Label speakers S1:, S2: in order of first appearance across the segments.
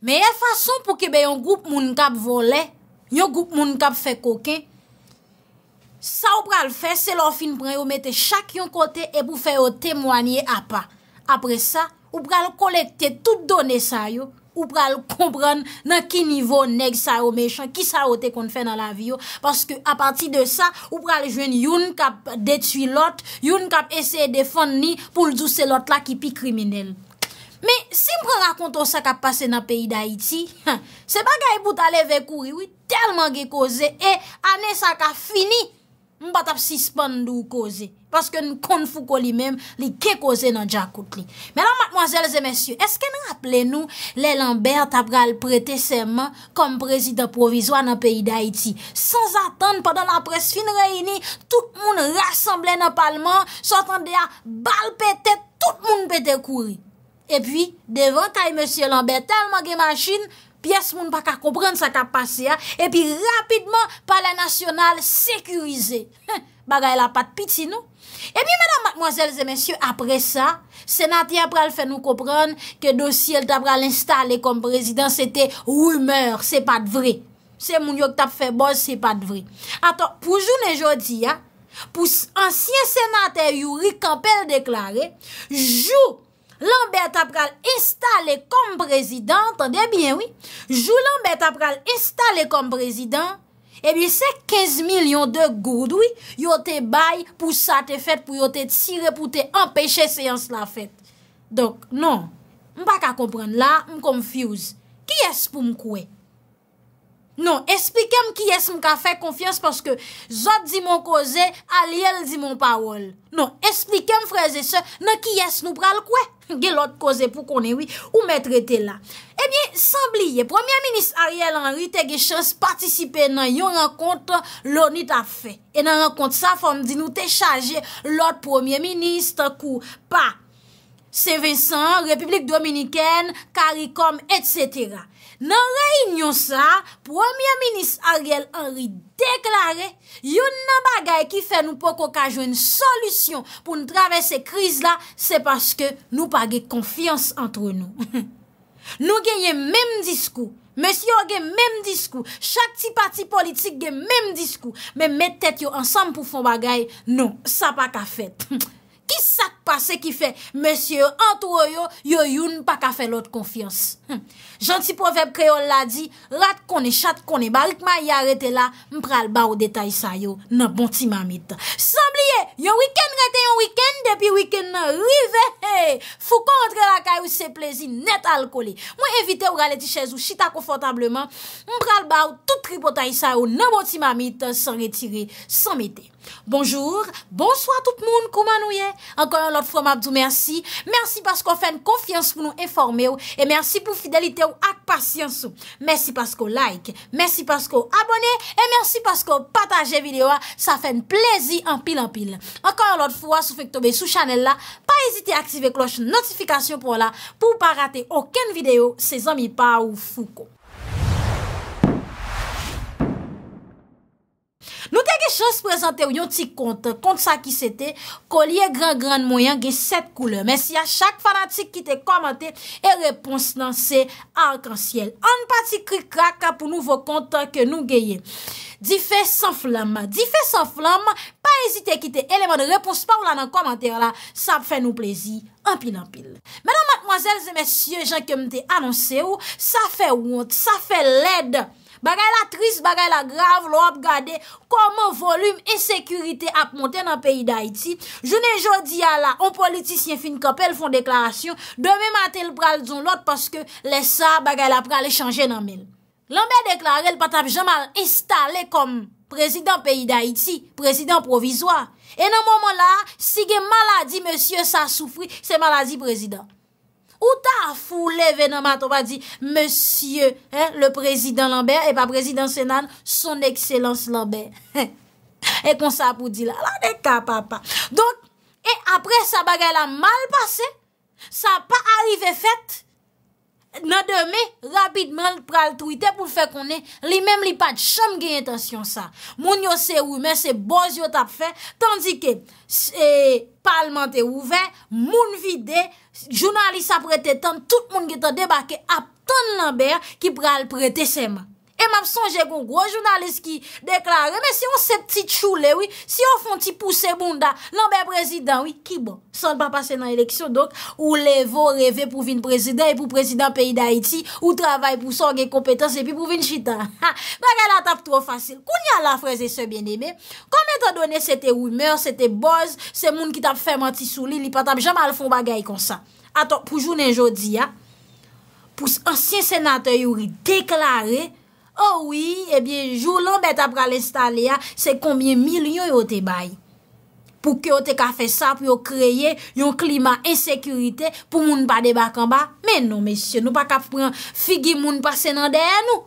S1: Meye fason pou ki be yon goup moun kap vole, yon goup moun kap fe koke, sa ou pral fe, se lor fin pre ou mette chak yon kote e pou fe ou temwaniye apa. Apre sa, ou pral kolekte tout done sa yo, ou pral kompran nan ki nivou neg sa yo mechan, ki sa ote kon fe nan la vi yo, paske apati de sa, ou pral jwen yon kap detui lot, yon kap ese defon ni pou ldou se lot la ki pi kriminel. Me simpre rakonto sa ka pase na peyi da iti, se bagay bout aleve kouri wè, telman ge koze, e anè sa ka fini, mbat ap sispan nou koze. Paske nou kon fou ko li menm, li ke koze nan dja kout li. Mè nan, matmoazèl zè mèsyou, eske n raple nou, lè Lambert ap gal prete seman kom prezid aprovizwa na peyi da iti. Sans atan, padan la pres fin reini, tout moun rassemble na palman, sotan de a bal pète, tout moun pète kouri. E pi, devan tay monsye lanbet, talman gen masjin, pi es moun baka koupren sa tap pase ya, e pi rapidman pa la nasyonal sekurize. Bagay la pat piti nou. E pi, madame, mademoiselles et monsye, apre sa, senatien pral fè nou koupren ke dosye l tap pral installe kom prezident, se te, oul mèr, se pat vre. Se moun yo k tap fè boz, se pat vre. Aton, pou joun e jodi ya, pou ansyen senatè yu rik kapèl deklare, joun l'anbet ap pral installe kom prezident, tande bien, oui, jou l'anbet ap pral installe kom prezident, ebi eh se 15 milyon de gourdoui, yo te bay pou sa te fet, pou yo te tire pou te empèche se yans la fet. Donk, non, mba ka kompran, la m konfuse. Ki es pou m kwe? Non, esplikem ki es m ka fe konfians paske zot di mon koze, aliyel di mon pawol. Non, esplikem freze se, na ki es nou pral kwe? gen lot koze pou konenwi ou met rete la. Ebyen, sambliye, Premier Ministre Ariel Henry te gen chans patisipe nan yon renkont louni ta fe. E nan renkont sa, fam di nou te chaje lot Premier Ministre kou pa, CV100, Republik Dominikèn, Karikom, etc., Nan reynyon sa, Premier Minis Ariel Henry deklare, yon nan bagay ki fe nou poko ka jwen solusyon pou nou travè se kriz la, se paske nou pa ge konfians antre nou. Nou genye menm diskou, mèsy yo gen menm diskou, chak ti pati politik gen menm diskou, menm mette tèt yo ansam pou fon bagay, non, sa pa ka fet. ki sak pa se ki fe, mesye yo antou yo, yo yon pa ka fe lot konfiyans. Janti hm. poveb kreol la di, lat kone chat kone balikman ya rete la, mpral ba ou detay sa yo, nan bon ti mamit. San bliye, yo wiken rete yon wiken, depi wiken nan rive, fou kon entre la kayo se plezi net alkole. Mwen evite ou gale ti chez ou chita konfortableman, mpral ba ou tout tribo tay sa yo, nan bon ti mamit, san retire, san mete. Bonjour, bonsoit tout moun, kouman nou ye? Ankon yon lot fwa mabzou mersi, mersi paskou fèn konfians pou nou informe ou, e mersi pou fidelite ou ak pasyans ou. Mersi paskou like, mersi paskou abone, e mersi paskou pataje video a, sa fèn plezi anpil anpil. Ankon yon lot fwa, sou fèk tobe sou chanel la, pa ezite aktive kloche notifikasyon pou la, pou pa rate oken video se zanmi pa ou fouko. Nou te ge chans prezante ou yon ti kont, kont sa ki sete, kolye gran-gran mouyan ge sete koule. Mesya, chak fanatik ki te komante e repons nan se arkansyel. An pati krikra ka pou nouvo kontan ke nou geye. Di fe san flam, di fe san flam, pa ezite ki te eleman de repons pa ou la nan komante la, sa fe nou plezi, an pil an pil. Menan matmoazel, zemesye, jan ke mte anonse ou, sa fe wont, sa fe lede. Bagay la tris, bagay la grav, lo ap gade koman volume e sekurite ap monten nan peyi d'Haïti. Jounen jodi ya la, an politisyen fin kapel fon deklarasyon, deme maten l pral zon lot paske lesa bagay la pral e chanje nan men. L anbe deklarè l patap jaman l estale kom prezident peyi d'Haïti, prezident provizwa. E nan momon la, si gen maladi monsye sa soufri, se maladi prezident. Ou ta foule ve nan mato pa di Monsie, le prezident Lambert E pa prezident Senan, son ekselans Lambert E kon sa pou di la La de ka papa Donk, e apre sa bagay la mal pase Sa pa arive fet Nan deme Rapidman pral twitter Pou fe konen li mem li pat Chom geny etasyon sa Moun yo se ou men se boz yo tap fe Tandike, se parlemente ou ven Moun vide Jounalisa prete tan, tout moun geto debake ap tan nan ber ki pral prete seman. E map sonje kon gro jounalist ki deklare, men si yon se pti tchou bon? le, si yon fon ti pouse bunda, nan ben prezident, ki bon, son pa pase nan eleksyon, ou le vo reve pou vin prezident, pou prezident peyi da iti, ou travay pou songe kompetans, epi pou vin chitan. Bagay la tap tro fasil. Koun yon la freze se ben eme, kon meto donen se te wimer, se te boz, se moun ki tap fèm an ti souli, li patap jaman al fon bagay kon sa. Aton, pou jounen jodi, pou ansyen senatoy yori deklare, Owi, oh ebyen, eh joulan bet apra l'estalya, se konbien milyon yo te bay. Pou ke yo te ka fe sa pou yo kreye yon kliman ensekurite pou moun pa debak anba. Menon, mesye, nou pa ka pren figi moun pa senan deyè nou.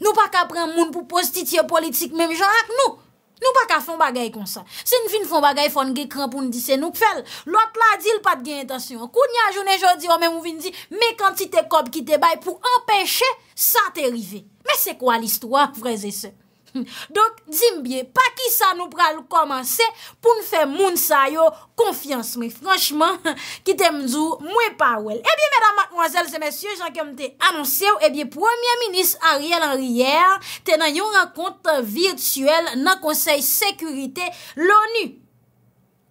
S1: Nou pa ka pren moun pou postitye politik menjou ak nou. Nou pa ka fon bagay kon sa. Se nou fin fon bagay fon ge kranpoun di se nou pfel, lot la di l pat gen etasyon. Kounya jounen jodi, omen moun vin di, me kantite kob ki te bay pou empèche sa te rive. Me se kwa l istwa, vreze se? Dok, jimbye, pa ki sa nou pral komanse pou nou fe moun sa yo konfiansme. Franchman, ki te mdou mwen parwel. Ebyen, eh mdm, mwazel, se msye, jan kem te anonsye ou, ebyen, eh premier minis a riyan a riyan tenan yon rakont virtuel nan konsey sekurite l'ONU.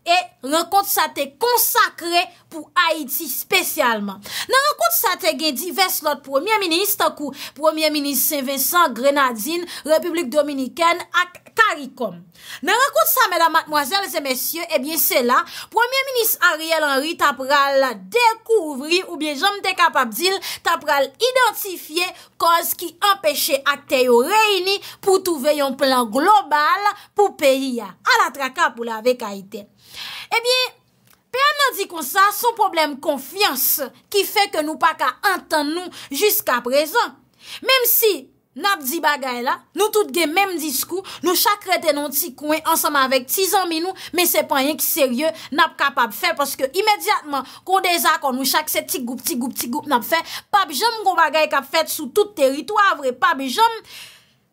S1: E, eh, rakont sa te konsakre konfiansme. pou Haiti spesyalman. Nan rakout sa te gen di ves lot Premier Ministre, takou Premier Ministre Saint-Vincent, Grenadine, Republik Dominikène, ak Karikom. Nan rakout sa, mèdame, mademoiselles et messieurs, ebyen eh se la, Premier Ministre Ariel Henry tapra la dekouvri, oubyen jom te kapab dil, tapra la identifiye koz ki empèche ak te yo reyini pou touve yon plan global pou peyi ya. A la traka pou la vek Haiti. Ebyen, eh Rè nan di kon sa, son problem konfians ki fe ke nou pa ka antan nou jiska prezant. Mem si nap di bagay la, nou tout gen menm diskou, nou chak retenon ti kouen ansanman vek ti zanmi nou, men se pan yen ki serye nap kapap fe, paske imediatman kon deza kon nou chak se ti goup, ti goup, ti goup nap fe, pa bi jom kon bagay kap fet sou tout terito avre, pa bi jom...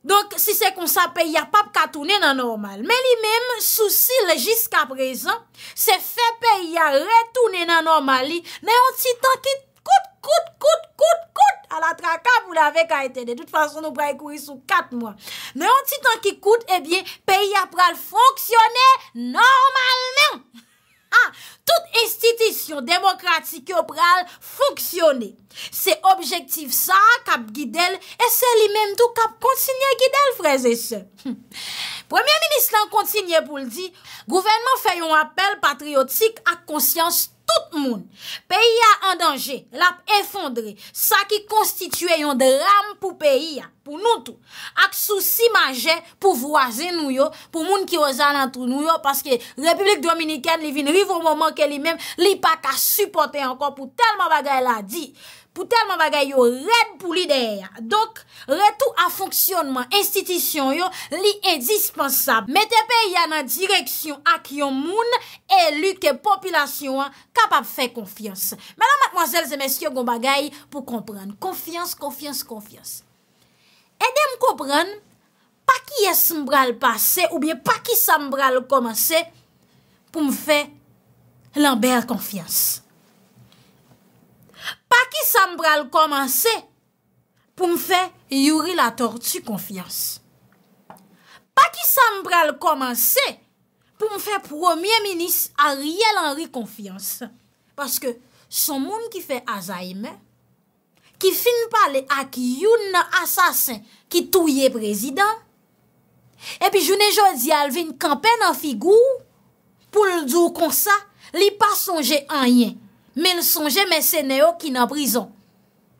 S1: Donk, si se kon sa pe ya pap katounen nan normal. Men li menm soucil jiska prezen, se fe pe ya retounen nan normal li, nan yon ti tan ki kout, kout, kout, kout, kout, ala traka pou la vek a ete de, tout fason nou prek kouri sou kat mwen. Nan yon ti tan ki kout, ebyen, pe ya pral fonksyonen normalmen. a, tout institisyon demokratik yo pral founksyonne. Se objektiv sa, kap Gidel, e se li men tou kap kontsinyen Gidel freze se. Hm. Premier ministre lan kontsinyen pou ldi, gouvenman fè yon apel patriotik ak konsyansy Tout moun, peyi ya an danje, lap enfondre, sa ki konstitue yon dram pou peyi ya, pou nou tou, ak sou si manje pou vwaze nou yo, pou moun ki wazan an tou nou yo, paske Republik Dominikane li vin rive ou mou manke li men, li pa ka supporte ankon pou telman bagay la di. pou telman bagay yo red pou li deya. Donk, retou a fonksyonman, institisyon yo, li e dispensab. Met epe yana direksyon ak yon moun, e lu ke popilasyon an kapap fe konfians. Menan, matmwazel, zemes, yo gon bagay pou konpren. Konfians, konfians, konfians. E de m konpren, pa ki es mbral pase, ou bien pa ki sa mbral komanse, pou m fe lanber konfians. Pa ki sa m bral komanse pou m fe youri la tortue konfians. Pa ki sa m bral komanse pou m fe promyen menis a riel anri konfians. Paske son moun ki fe azaime, ki fin pale ak youn nan asasen ki touye prezident. Epi jounen jodi alvin kampen nan figou pou l do kon sa li pasonje anyen. Men sonje men sene yo ki nan brison.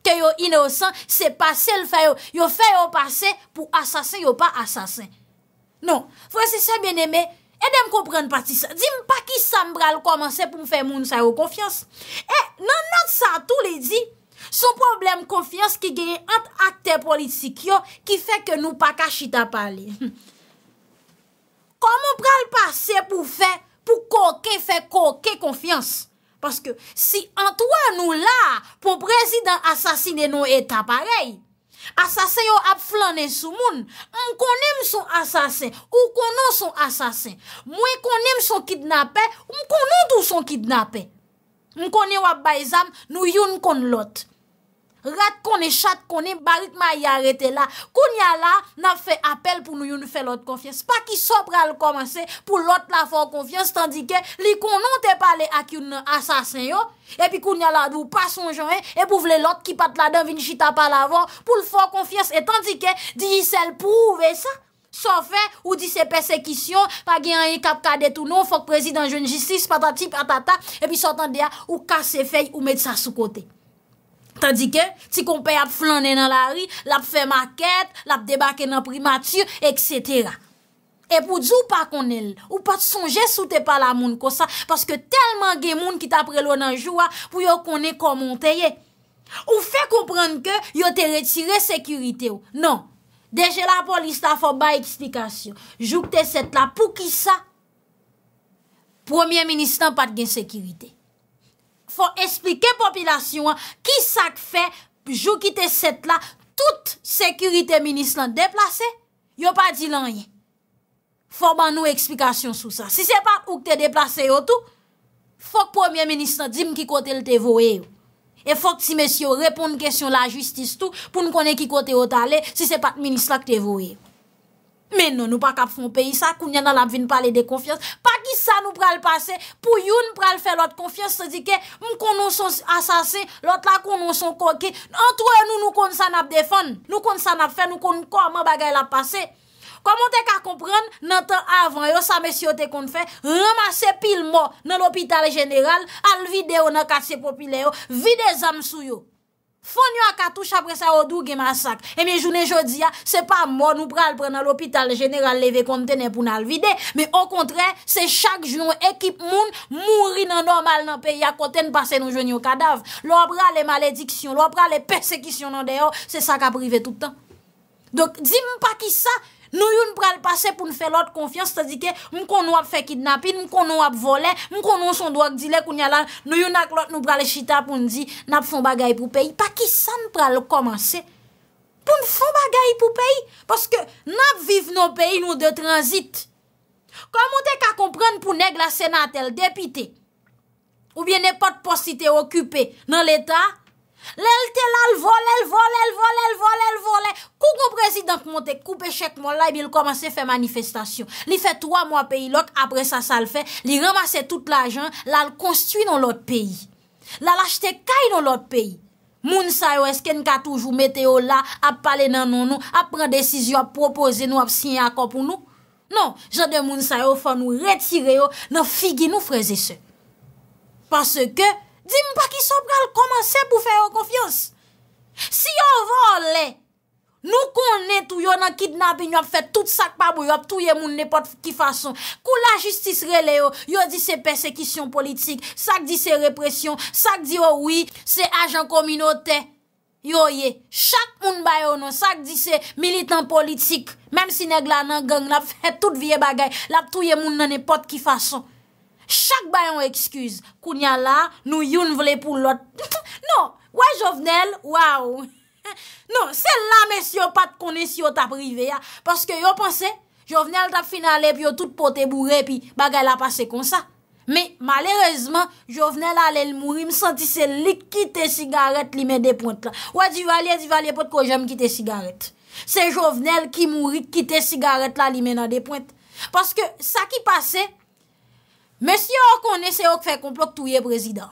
S1: Ke yo inosan, se pase l fay yo. Yo fay yo pase pou asasen yo pa asasen. Non, fwese se beneme, edem komprende pati sa. Dim pa ki sa mbral komanse pou mfè moun sa yo konfians. E nan nan sa tou le di, son problem konfians ki genye ant akte politik yo, ki fè ke nou pa kachita pali. Koman pral pase pou fè pou koke fè koke konfians? Paske si an toi nou la pou prezident asasine nou eta parey, asasen yo ap flanen sou moun, mwen konen mson asasen, ou konen mson asasen. Mwen konen mson kidnapen, mwen konen mson kidnapen. Mwen konen wap bayzam nou yon kon lote. rat konè chat konè barit ma yarete la, koun yala nan fe apel pou nou yon fè lot konfians, pa ki sop ral komanse pou lot la fò konfians, tandike li konon te pale ak yon asasen yo, epi koun yala dou pason johè, epi pou vle lot ki pat la devin chita pal avon, pou l fò konfians, etandike di yisèl pou ouve sa, sop fè ou di se persekisyon, pa gen yon kap kade tout nou, fòk prezident joun justice, patatip, atata, epi sotan deya ou kase fey ou med sa sou kote. Tadi ke, ti kompe ap flanen nan la ri, lap fe maket, lap debake nan primatur, etc. E pou djou pa konel, ou pa tsonje sou te pa la moun kosa, paske telman gen moun ki ta prelo nan jwa pou yo konen komonte ye. Ou fe komprende ke yo te retire sekurite yo. Non, deje la polista fò ba eksplikasyon. Jou te set la pou ki sa, premier ministan pat gen sekurite yo. Fò espli ke popilasyon an, ki sak fe, jou ki te set la, tout sekurite minis lan deplase, yo pa di lanyen. Fò ban nou eksplikasyon sou sa. Si se pa ou te deplase yo tou, fòk premier minis lan dim ki kote l te vouye yo. E fòk si mesyo repon kèsyon la justis tou, pou nou konen ki kote yo tale, si se pat minis la te vouye yo. Men non, nou nou pa kap foun peyi sa, kou nye nan ap vin pale de konfians. Pa ki sa nou pral pase, pou yon pral fe lot konfians se di ke m konon son asase, lot la konon son koke. Antre nou nou konon san ap defan, nou konon san ap fe, nou konon konon m bagay la pase. Koman te ka kompran, nan te avan yo, sa mesi yo te konon fe, remase pil mo nan opital general, al vide yo nan kase popile yo, vide zanm sou yo. Fon yon akatouche apre sa odou gen masak. E mi jounen jodi ya, se pa moun ou pral pre nan l'opital general leve kontene pou nan l'vide. Me o kontre, se chak jounen ekip moun mouri nan normal nan peya kontene pase nou jounen yo kadav. Lò pral le malediksyon, lò pral le persekisyon nan deyo, se sa ka prive toutan. Dok, di moun pa ki sa. Nou yon pral pase pou nou fe lot konfians, tadi ke moun kon nou ap fe kidnapin, moun kon nou ap vole, moun kon nou son doak dile koun nyalan, nou yon ak lot nou pral chita pou nou di, nap fon bagay pou peyi. Pa ki sa nou pral komanse, pou nou fon bagay pou peyi, paske nap viv nou peyi nou de transit. Koman te ka kompran pou neg la senatel depite, ou bien nepot post ite okupe nan l'Etat? Lèl te lal vole, lal vole, lal vole, lal vole, lal vole. Koukou prezident mante koupe chèk mol la, e bil komanse fè manifestasyon. Li fè 3 mwa peyi lòk, apre sa sal fè, li ramase tout l'ajan, lal konstwi nan lot peyi. Lal achete kay nan lot peyi. Moun sayo, esken katouj ou mette yo la, ap pale nan non nou, ap pren desisyon, ap propose nou, ap sinye akon pou nou. Non, jade moun sayo fò nou retire yo, nan figi nou freze se. Paske, Dim pa ki sopral koman se pou fè yo konfios? Si yo vol le, nou kon net ou yo nan kidnabi nyo ap fè tout sak pa bou yo ap touye moun nepot ki fason. Kou la justis rele yo, yo di se persekisyon politik, sak di se represyon, sak di yo oh oui se ajan kominote. Yo ye, sak moun bayo nou, sak di se militant politik. Mem si neg la nan gang la fè tout vie bagay, la ap touye moun nan nepot ki fason. Chak bayon ekskuz, kounya la, nou youn vle pou lot. Non, wè Jovenel, waw. Non, sel la mes yon pat konen si yon tap rive ya. Paske yon panse, Jovenel tap finalè, pi yon tout pote bourè, pi bagay la pase kon sa. Me, malerezman, Jovenel ale l mouri, m sentise lik kite sigaret li men de pointe la. Wè di valye, di valye pot ko jem kite sigaret. Se Jovenel ki mouri kite sigaret la li men na de pointe. Paske sa ki pase, Mè si yo konè se yo k fè komplo k touye prezidant.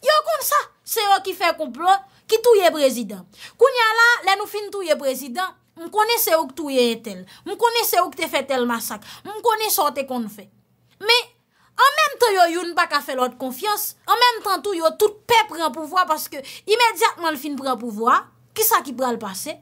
S1: Yo kon sa se yo ki fè komplo ki touye prezidant. Koun ya la, lè nou fin touye prezidant, m konè se yo k touye etel. M konè se yo k te fè tel masak. M konè sa te kon fè. Mè, an mèm tan yo yon baka fè lot konfians, an mèm tan tou yo tout pe pre an pouvoi, paske imèdjatman l fin pre an pouvoi, ki sa ki pral pase?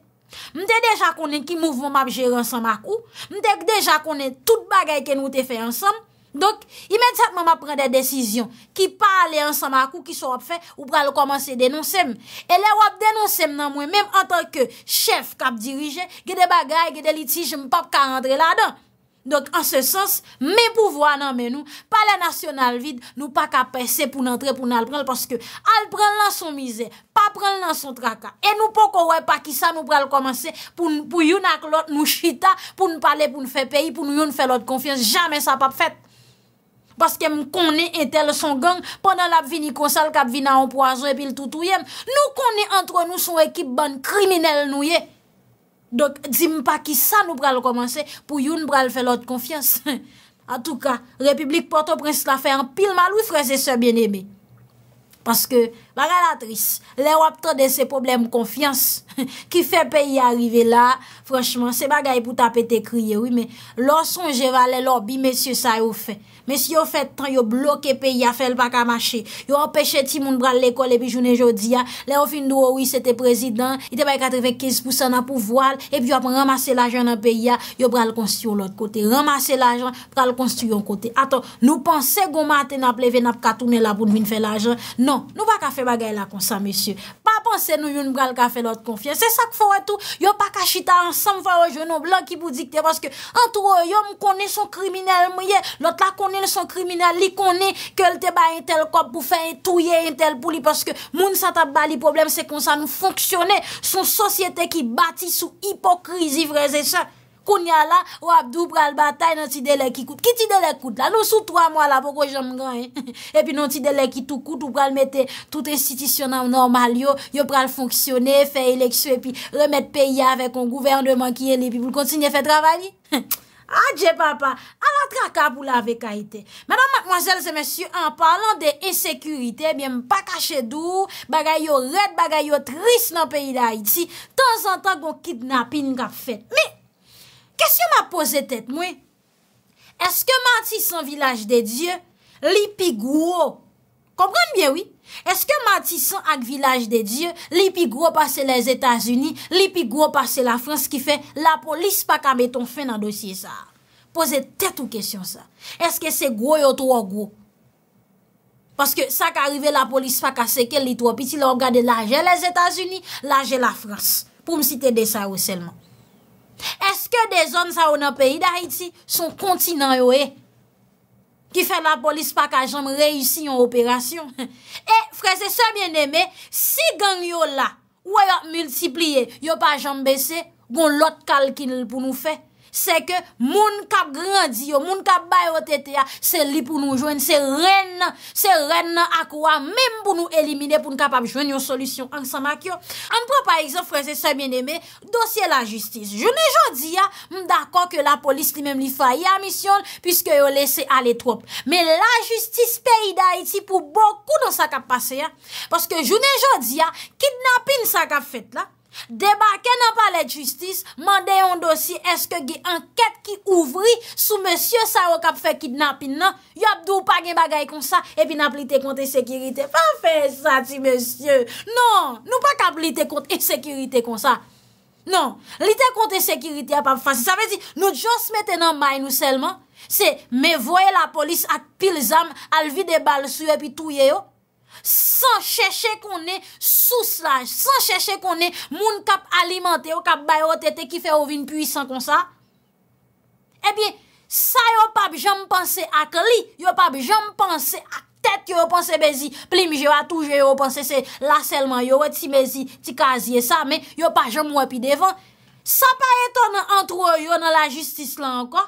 S1: M te deja konè ki mouvon map jè ransan makou, m te deja konè tout bagay ke nou te fè ansanm, Donk, imediatman ma pren de desisyon ki pa ale ansan makou ki sou ap fe ou pral komanse denonsem. E le wap denonsem nan mwen, menm an tan ke chef kap dirije, gede bagay, gede litijem, pap ka andre la donk. Donk, an se sens, me pouvo nan men nou, pa la nasyonal vide, nou pa kap pesè pou nan tre, pou nan al pral, paske al pral nan son mize, pa pral nan son traka. E nou po kowe pa ki sa nou pral komanse pou yon ak lot nou chita, pou nou pale pou nou fe peyi, pou nou yon fe lot konfians, jamen sa pap fet. Paske m koni etel son gang, pandan la b vini konsal, ka b vina an poazon epil toutouyem. Nou koni antre nou son ekip ban kriminel nou ye. Dok, di m pa ki sa nou pral komanse, pou yon pral fe lot konfians. A tou ka, Republik Port-au-Prince la fè an pil malou, freze se bien eme. Paske, La galatris, le wap ton de se problem konfians, ki fe peyi arive la, franchman, se bagay pou tapete kriye, oui, men, lor son jera le lobby, mesye sa yo fe, mesye yo fe tan, yo bloke peyi a fel baka mache, yo an peche ti moun bral lekol e bi jounen jodi ya, le yo fin nou, oui, se te prezident, ite bay 95% na pou voal, epi yo ap remase la jen an peyi ya, yo bral konsti yo lot kote, remase la jen, bral konsti yo kote, aton, nou pan se goma aten ap leve nap katounen la pou dvin fe la jen, non, nou baka fe Pagay la konsan, mesye. Pa pansen nou yon bral ka fe lot konfyan. Se sak fwo etou, yon pa kachita an sam fwa o jenon blan ki bou dikte. Paske antro yo m konen son kriminel mou ye. Lot la konen son kriminel, li konen ke lte ba yon tel kop pou fe yon touye yon tel pou li. Paske moun sata ba li problem se konsan nou fonksyone. Son sosyete ki bati sou hipokrizi vreze san. kounya la, ou abdou pral batay nan ti delek ki koute. Ki ti delek koute la? Non sou 3 mwa la, poko jom gan, he? E pi nan ti delek ki tou koute, ou pral mette tout institisyonan normal yo, yo pral fonksyonne, fe elekswe, pi remet peye avek on gouvernement ki e ye li, pi vou l kontsigne fe travani? Adje papa, ala traka pou la veka ite. Madame, mademoiselle, se mèsyou, an parlant de esekurite, eh mi mpa kache dou, bagay yo let, bagay yo tris nan peyi la iti, tan san tan kon kitnap in ka fet, mi! Kè se yo m a pose tèt mwen? Eske mati san vilaj de Diyo? Li pi gou? Kompranm byen, oui? Eske mati san ak vilaj de Diyo? Li pi gou pa se les Etats-Unis? Li pi gou pa se la France ki fe? La polis pa ka beton fe nan dosye sa? Pose tèt ou kèsyon sa? Eske se gou yo tou ou gou? Paske sa ka arrive la polis pa ka sekel li tou ou pi ti la ou gade la je les Etats-Unis, la je la France. Pou m si te de sa ou selman? Eske de zon sa ou nan peyi da iti, son kontinan yo e, ki fe la polis pa ka jom reysi yon operasyon. E freze se bien eme, si gang yo la, ou e yo multipliye, yo pa jom bese, gon lot kalkinil pou nou fe. Se ke moun kap grandiyo, moun kap bayotete ya, se li pou nou jwen, se ren nan, se ren nan akwa, menm pou nou elimine pou nou kapap jwen yon solisyon anksan makyo. Anpwa pa eksefrase se mien eme, dosye la justise. Jounen jodi ya, mdakon ke la polis li menm li fay ya misyon, pwiske yo lese ale trop. Men la justise peyi da iti pou bokou nan sa kap pase ya. Paske jounen jodi ya, kidnapin sa kap fet la. De ba ken nan palet justis, mande yon dosi eske ge anket ki ouvri sou monsye sa yo kap fe kidnapin nan, yo ap dou pa gen bagay kon sa, epi nan plite kont e sekirite. Fa fe sa ti monsye. Non, nou pa kap plite kont e sekirite kon sa. Non, plite kont e sekirite ap ap fasi. Sa vezi, nou jos meten nan may nou selman, se me voye la polis ak pil zam alvi de bal sou epi touye yo. San chèche konè sous laj, san chèche konè moun kap alimante eh yo kap bayotete ki fè ovine pwisan kon sa Ebyen, sa yo pap jom panse ak li, yo pap jom panse ak tèt yo panse bezi Plim je wa touje yo panse se la selman yo wè ti bezi, ti kazi e sa Men yo pa jom wè pi devan Sa pa eto nan antro yo nan la jistis la anka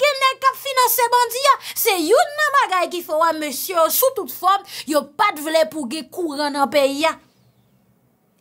S1: Gen nen kap finanse bandi ya, se yon nan magay ki fwa monsyon, sou tout fom, yo pat vle pou gen kou ran nan peyi ya.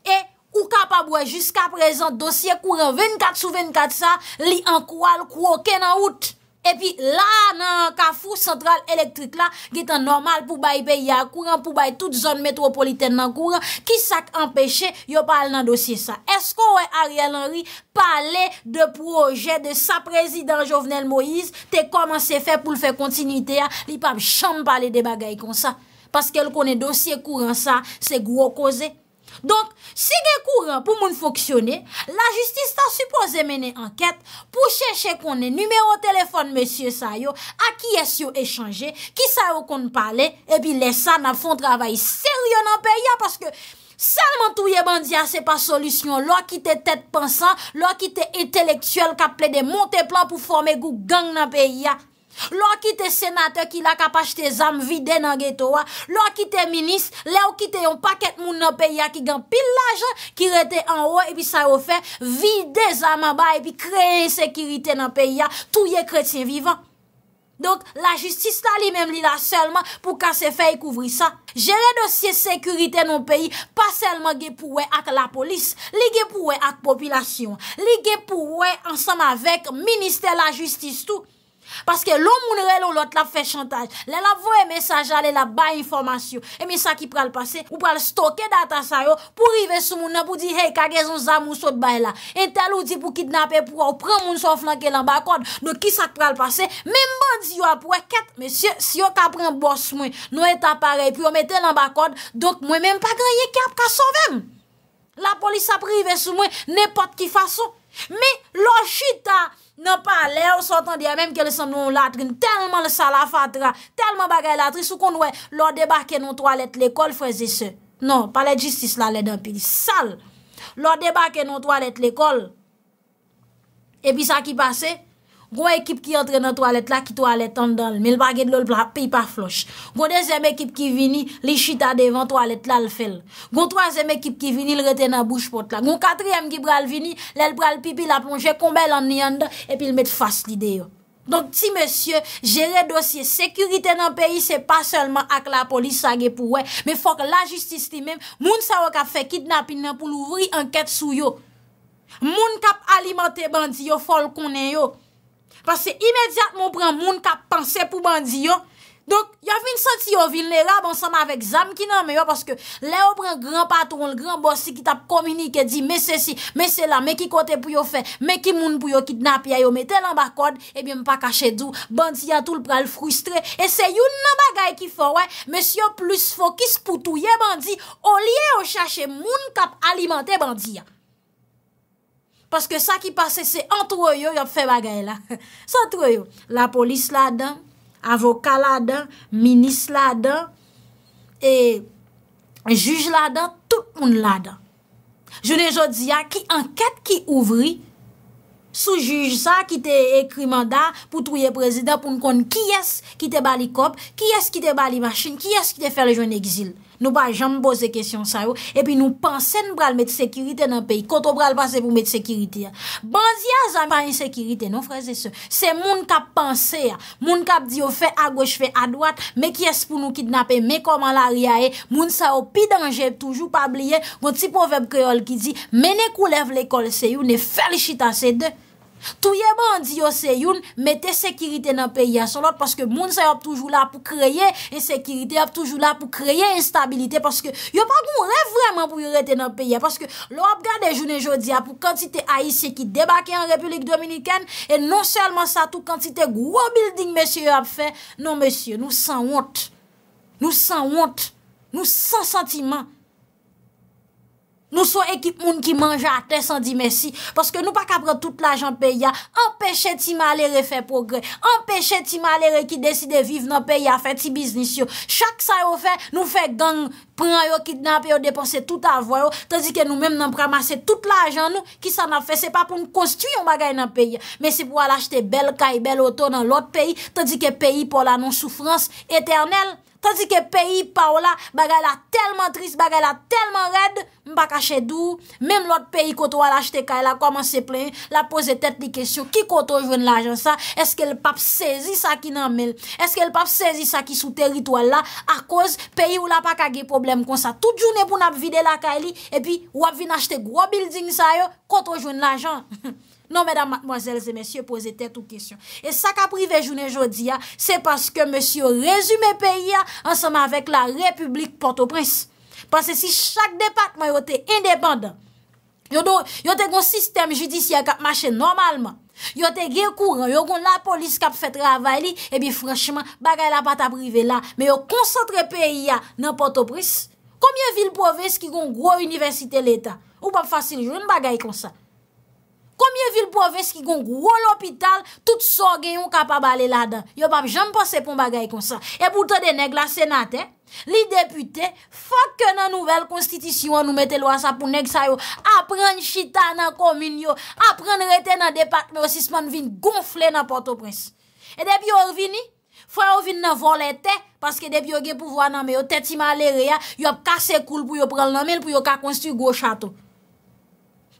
S1: E, ou kap abwa jiska prezant dosye kou ran 24 sou 24 sa, li an kou al kou oken nan out. Epi la nan kafou, sentral elektrik la, git an normal pou bay beya akouran, pou bay tout zon metropoliten nan akouran, ki sak empèche yo pale nan dosye sa. Esko wè Ariel Henry pale de proje de sa prezident Jovenel Moïse te koman se fe pou l fe kontinuité ya, li pa m chan pale de bagay kon sa. Paske l konen dosye akouran sa, se gro koze. Donk, si gen kouran pou moun foksyone, la justis ta supose mene anket pou cheche konen numero telefon monsye sa yo, a ki es yo echange, ki sa yo konen pale, e bi lesa nan fon travay seryo nan peyi ya. Paske salman touye bandia se pa solusyon, lo ki te tet pensan, lo ki te intelektuel ka ple de monte plan pou forme gou gang nan peyi ya. Lo ki te senate ki la kapache te zam vide nan ge towa Lo ki te minis, le ou ki te yon paket moun nan peya ki gen pil lajan Ki rete an ou e pi sa yo fe vide zam an ba e pi kreye yon sekurite nan peya Tou ye kretien vivan Donk la justis la li mem li la selman pou ka se fe yon kouvri sa Jere dosye sekurite nan peyi pa selman ge pouwe ak la polis Li ge pouwe ak popilasyon Li ge pouwe ansam avek minister la justis tou Paske lo moun relo lot la fe chantage Le la voye mensaj ale la ba informasyon E mi sa ki pral pase Ou pral stoke data sa yo Pou rive sou moun nan pou di hey kage zon zam ou sot bay la En tel ou di pou kidnap e pou ou Pren moun sou flanke lan bakod Do ki sa ki pral pase Mem ban di yo apwe ket Si yo ka pren bors mwen nou eta pare Pou yo mette lan bakod Donk mwen menm pa greye kap ka sovem La polis ap rive sou mwen Ne pot ki fason Me lo chita nan pa le ou sotan diya, menm ke le san nou an latrin, telman le sal afatra, telman bagay latrin, sou kond wè, lor debakè nan toalet l'ekol, fwèze se, nan, pale justice la, lè dan pili sal, lor debakè nan toalet l'ekol, epi sa ki pase, Gon ekip ki entre nan toalet la ki toalet tan dan l, me l baget lol pa pi pa floch. Gon dezem ekip ki vini, li chita devan toalet la l fel. Gon toazem ekip ki vini, l reten nan bouche pot la. Gon katriyem ki pral vini, l el pral pipi la plonje, konbe l an ni an dan, epi l met fass lide yo. Donk ti monsye, jere dosye, sekurite nan peyi se pa selman ak la polis sage pou we, me fok la justis li mem, moun sa wak ap fe kidnapin nan pou l ouvri anket sou yo. Moun kap alimante bandi yo fol konen yo. Pase imediat moun pran bon, moun kap panse pou bandi yo. Donk, yo vin santi yo vilnerab ansanm avek zam ki nan me yo. Pase ke le yo pran gran patron, gran bossi ki tap komunike di me se si, me se la, me ki kote pou yo fe, me ki moun pou yo kidnap ya yo. Meten lan ba kod, ebyen pa kache dou, bandi ya tout pral frustre. E se yon nan bagay ki fawen, mes yo plus fokis pou touye bandi, o liye yo chache moun kap alimante bandi ya. Paske sa ki pase se entroyo yop fe bagay la. Se entroyo. La polis la dan, avokal la dan, minis la dan, e juj la dan, tout moun la dan. Je ne jodi a ki anket ki ouvri, sou juj sa ki te ekri manda pou touye prezident, pou mkon ki es ki te bali kop, ki es ki te bali masjin, ki es ki te fè le joun egzil. Nou ba janm pose kesyon sa yo, epi nou pansen bral met sekirite nan peyi, koto bral pase pou met sekirite ya. Ban zia zan pa yon sekirite, nou fraze se, se moun kap pansen ya, moun kap diyo fe a goche, fe a dwat, me kyes pou nou kidnapen, me koman la ria e, moun sa yo pi dangeb toujou pa bliye, goun ti poveb kreol ki di, mene koulev lekol se yo, ne felishita se de. Tou ye ban di yo se yon, mette sekirite nan peye a son lot, paske moun se yo ap toujou la pou kreye, e sekirite yo ap toujou la pou kreye instabilite, paske yo pa goun rev vreman pou yo rete nan peye, paske lo ap gade jounen jodi a pou kantite aise ki debake an Republik Dominikene, e non selman sa tou kantite gwo building mesye yo ap fe, non mesye, nou san wot, nou san wot, nou san sentiman, Nou sou ekip moun ki manje a te san di mesi, paske nou pa kapre tout la jan pe ya, empeshe ti malere fe progre, empeshe ti malere ki desi de vive nan pe ya fe ti biznis yo. Chak sa yo fe, nou fe gang, pran yo, kidnap yo, depanse tout avoy yo, te di ke nou mem nan pramase tout la jan nou, ki sa nan fe, se pa pou nou konstuyon bagay nan pe ya. Mesi pou al achete bel ka e bel oto nan lot pe ya, te di ke pe ya pou la non soufrans eternel. Tazi ke peyi pa ou la bagay la telman tris, bagay la telman red, mpa ka chedou. Mem lout peyi koto wala chete kay la, koman se plen, la pose tet di kesyo, ki koto jwen l'ajan sa? Eske l pap sezi sa ki nanmel? Eske l pap sezi sa ki sou teritwal la? A koz peyi ou la pa kage problem kon sa, tout jounen pou nap vide la kay li, e pi wap vin achete gro building sa yo, koto jwen l'ajan. Non, mesdames, mademoiselles et messieurs, posez tête ou question. E sa ka prive jounen joudi ya, se paske monsi yo rezume peyi ya ansama avèk la republik Port-au-Prince. Paske si chak departman yo te indépendant, yo te goun sistem judisyen kap mache normalman, yo te gey kouren, yo goun la polis kap fet ravay li, e bi franchman, bagay la pata prive la, me yo konsantre peyi ya nan Port-au-Prince. Komiye vil poves ki goun gro université l'état? Ou pa fasil joun bagay konsantre? komye vil poves ki gong rou l'opital, tout so gen yon kapab ale la dan. Yo bab, jenm pose pou bagay kon sa. E bouta de neg la senate, li depute, fokke nan nouvel konstitisyon nou mette lwa sa pou neg sayo, apren chita nan kominyo, apren rete nan departme ou sisman vin gonfle nan portoprense. E debi yo revini, fwe yo vin nan volete, paske debi yo gen pouvo nan meyo tetima lereya, yo kasekoul pou yo pral nan men pou yo kakonstituy gwo chato.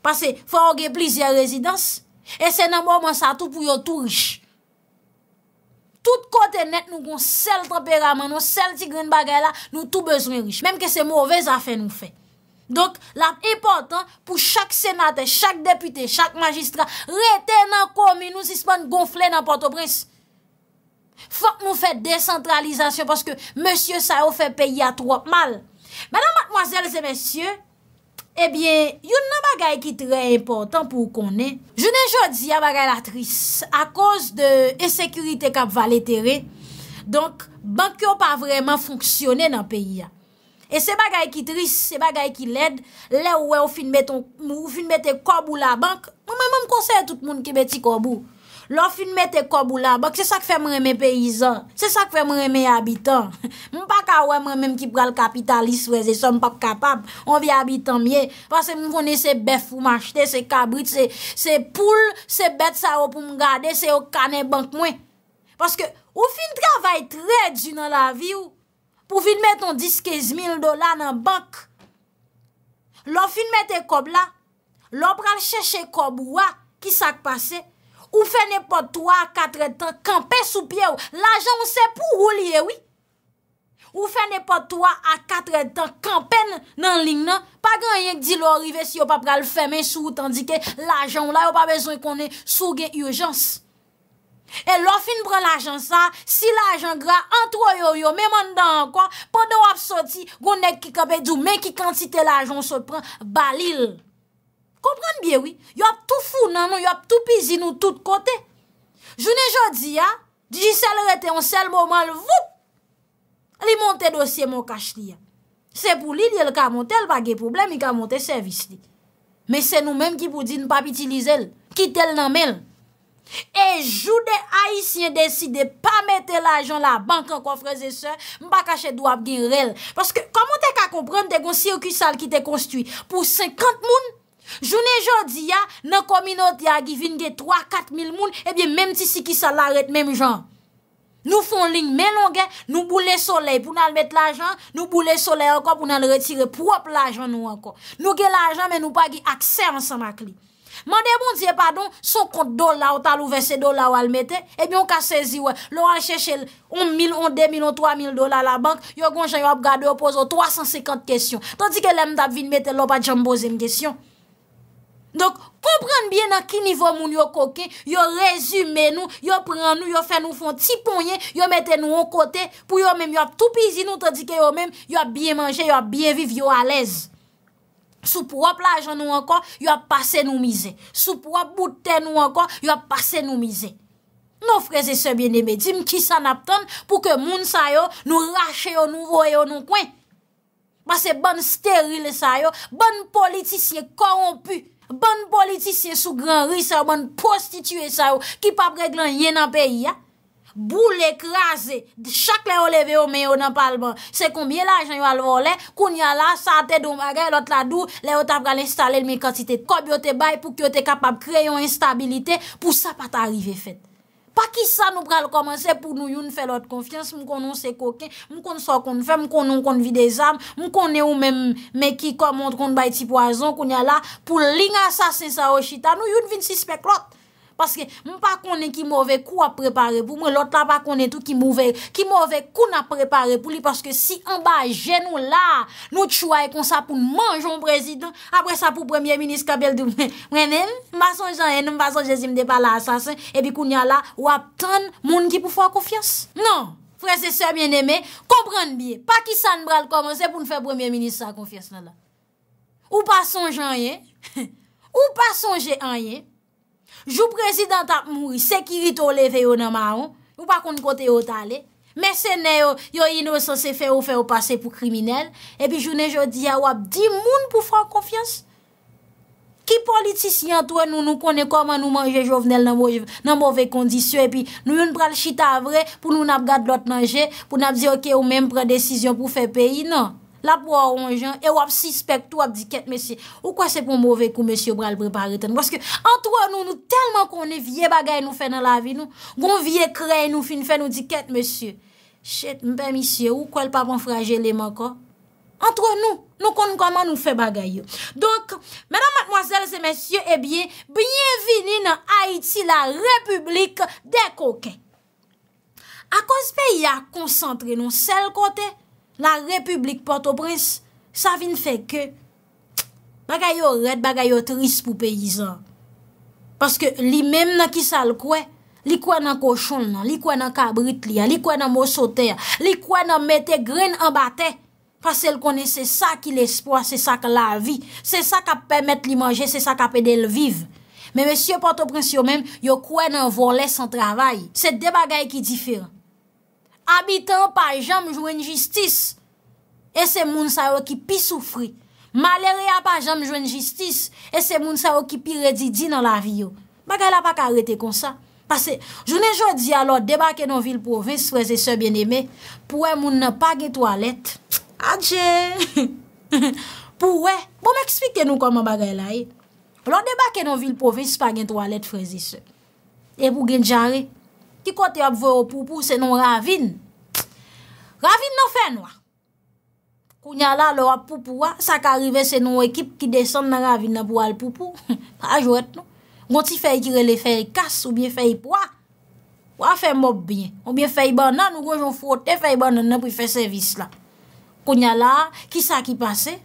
S1: Pase fwa ouge plizye rezidans, e senan moun moun sa tou pou yo tou riche. Tout kote net nou kon sel temperament, nou sel ti gren bagay la, nou tou bezwen riche. Mem ke se mouvez afe nou fe. Donk, la important pou chak senate, chak depute, chak magistra, rete nan komi nou sispan gonfle nan Port-au-Prince. Fwa moun fe descentralizasyon, paske monsye sa ou fe peyi a trop mal. Madame, mademoiselles et messieurs, Ebyen, eh yon nan bagay ki tre important pou konen, jounen jodi ya bagay la tris, a koz de esekurite kap valeteren, donk bankyo pa vreman fonksyonen nan peyi ya. E se bagay ki tris, se bagay ki led, le ouwe ou finmete korbou la bank, mwen mwen mkonsen tout moun ki beti korbou. Lo fin mette kob ou la bok, se sa ke fe mreme peyizan. Se sa ke fe mreme habitan. Mwen pa ka wè mwen mèm ki pral kapitalist wè, se sa mpap kapab. On vi habitan mye. Pase mwen vwone se bef ou m'achete, se kabrit, se poule, se bet sa ou pou m'gade, se ou kane bank mwen. Paske ou fin travay trej di nan la vi ou. Pou fin met ton 10-15 mil dola nan bank. Lo fin mette kob la. Lo pral chèche kob wè, ki sa k'pasey. Ou fe ne pot 3 a 4 etan kampen sou pye ou. L'ajan ou se pou ou liye oui. Ou fe ne pot 3 a 4 etan kampen nan ling nan. Pa gen yeng di lo orive si yo pa pral femen sou. Tandike l'ajan ou la yo pa bezon konen sou gen yo jans. E lo fin pral ajans a. Si l'ajan gra antro yo yo. Mè mèndan an kwa. Po do ap soti. Gounen ki kabe djou. Mè ki kantite l'ajan sou pran balil. Kompran bye wè? Yo ap tou foun nan nou, yo ap tou pizi nou tout kote. Jounen jodi ya, di jisèl rete, yon sèl mou mal vou. Li monte dosye mou kache li ya. Se pou li li el ka monte, el pa ge problem, il ka monte servis li. Me se nou menm ki pou di nou pa piti li zel, ki tel nan menl. E jounen a yisi yon deside pa mette la ajon la bankan kwa freze se, mba kache dou ap gen rel. Paske komon te ka kompran, te gon sirkisal ki te konstui. Pou 50 moun, Joun e jodi ya, nan kominot ya givin ge 3-4 mil moun, ebyen eh menm ti si ki sa laret menm jan. Nou fon ling menm gen, nou boule soley pou nan met l'ajan, nou boule soley ankon pou nan retire prop l'ajan nou ankon. Nou ge l'ajan menm nou pa ge akse ansan akli. Mande moun diye padon, son kont dola ou tal ou vese dola ou al mette, ebyen ou ka sezi we. Lou an cheshe 11,000, 12,000, 13,000 dola la bank, yo kon jan yo ap gade yo pozo 350 kesyon. Tanti ke lem tap vin mette lopat jan bozem kesyon. Donk, kompran bien nan ki nivou moun yo koke, yo rezume nou, yo pran nou, yo fe nou fon tiponye, yo mette nou an kote, pou yo menm yo ap tou pizi nou, tadike yo menm yo ap byen manje, yo ap byen viv, yo alez. Sou pou ap la ajan nou ankon, yo ap pase nou mize. Sou pou ap bouten nou ankon, yo ap pase nou mize. Non freze sebyen e medim ki san ap ton pou ke moun sayo nou rache yo nou voyo nou kwen. Bas se ban sterile sayo, ban politisye korompu. Bon politisyen sou granri sa ou, bon prostitue sa ou, ki pap reglan yen nan peyi ya, bou l'ekrase, chak le ou leve ou men yo nan palman, se koumye la ajan yo alvo le, koumye la sa te don bagay, lot la dou, le ou tap gan installe l'me kantite. Koum yo te bay pou ki yo te kapab kre yon instabilite pou sa pat arrive fet. Pa ki sa nou pral komanse pou nou yon fè lot konfians, mou konon se koken, mou konon so konon fè, mou konon konon vi de zan, mou konon e ou men meki konon konon bay ti poazan, kounya la pou linga sa sensa o chita, nou yon vin si speklot. Paske mwen pa konen ki mouve kou a prepare pou mwen, lota pa konen tou ki mouve, ki mouve kou na prepare pou li, paske si an ba jenou la, nou tchouay kon sa pou manjou an prezident, apre sa pou premier-ministre kabel doumè. Mwenen, mwen pason jenye, mwen pason jenye mde bala asasen, epi koun ya la, wap ton moun ki pou fwa koufias. Non, nan, frese se mwenen, mwenen, mwenen, mwenen, mwenen, mwenen, mwenen, mwenen, mwenen, mwenen, mwenen, mwenen, mwenen, mwenen, mwenen, mwenen, mwenen, m Jou prezident ap mouri, sekirit ou leve yo nan ma ou, ou pa konti kote yo tale. Mese ne yo, yo inosan se fe ou fe ou pase pou kriminele, epi jounen jodi ya wap di moun pou fwa konfians. Ki politisyen toue nou nou kone koman nou manje jovenel nan mouve kondisyon epi nou yon pral chita avre pou nou nap gad lot nanje, pou nap zi ok yo menm pran desisyon pou fe peyi nan. La pou a ronjan, e wap si spek tou ak di ket, mesye. Ou kwa se pou mou vekou, mesye, ou bral prepare tan. Woske, antre nou, nou telman kon ne vie bagay nou fe nan la vi nou. Gon vie kre nou fin fe nou di ket, mesye. Chet, mpè misye, ou kwa el pa bon fraje lèman ka? Antre nou, nou kon koman nou fe bagay yo. Donk, mèdam matmoazel se mesye, e bie, bie vini nan Haiti la republik de koken. A kwa se pe y a konsantre nou sel kotey, La republik Port-au-Prince, sa vin fè ke bagay yo red, bagay yo tris pou peyizan. Paske li mem nan ki sa l kwe, li kwe nan koshon nan, li kwe nan kabrit li, li kwe nan mousote, li kwe nan mette gren an bate, pasè l konen se sa ki l espo, se sa ki la vi, se sa ka pe mette li manje, se sa ka pe de l vive. Men monsye Port-au-Prince yo men, yo kwe nan volè san travay, se de bagay ki difèran. Abitan pa jam jwen jistis, e se moun sa yo ki pi soufri. Malere a pa jam jwen jistis, e se moun sa yo ki pi redi di nan la vi yo. Bagay la pa ka arete kon sa. Pase, jounen jodi alo debake nan vil provins, freze se bien eme, pouwe moun na pa gen toalet. Adje! Pouwe, pou bon, m ekspite nou koman bagay la e. Palo debake nan vil provins, pa gen toalet, freze se. E pou gen djanre. Ti kote ap vwe ou poupou se nou ravine. Ravine nou fè nou a. Kounya la lò ap poupou a. Sa ka rive se nou ekip ki deson nan ravine ap wale poupou. A jwèt nou. Gwoti fè yi kirele fè yi kas ou bie fè yi pwa. Ou a fè mob bie. Ou bie fè yi ban nan nou gojoun fote fè yi ban nan nan pou fè servis la. Kounya la, ki sa ki pase?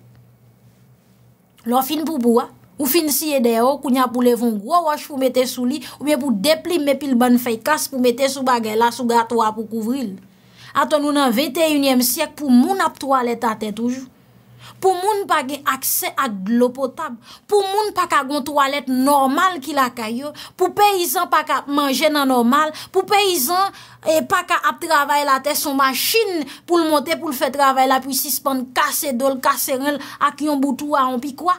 S1: Lò fin poupou a. Ou fin siye deyo, kou nya pou levon gwo waj pou mette sou li, ou men pou depli me pil ban fey kas pou mette sou bagay la sou gatoa pou kouvril. Ato nou nan 21e siyek pou moun ap toalet ate toujou. Pou moun pa gen akse ak glopotab. Pou moun pa ka gon toalet normal ki la kayo. Pou peyizan pa ka manje nan normal. Pou peyizan e pa ka ap travay la ate sou machin pou l monte pou l fey travay la pou sispan kase dol, kase rel ak yon boutou a anpi kwa.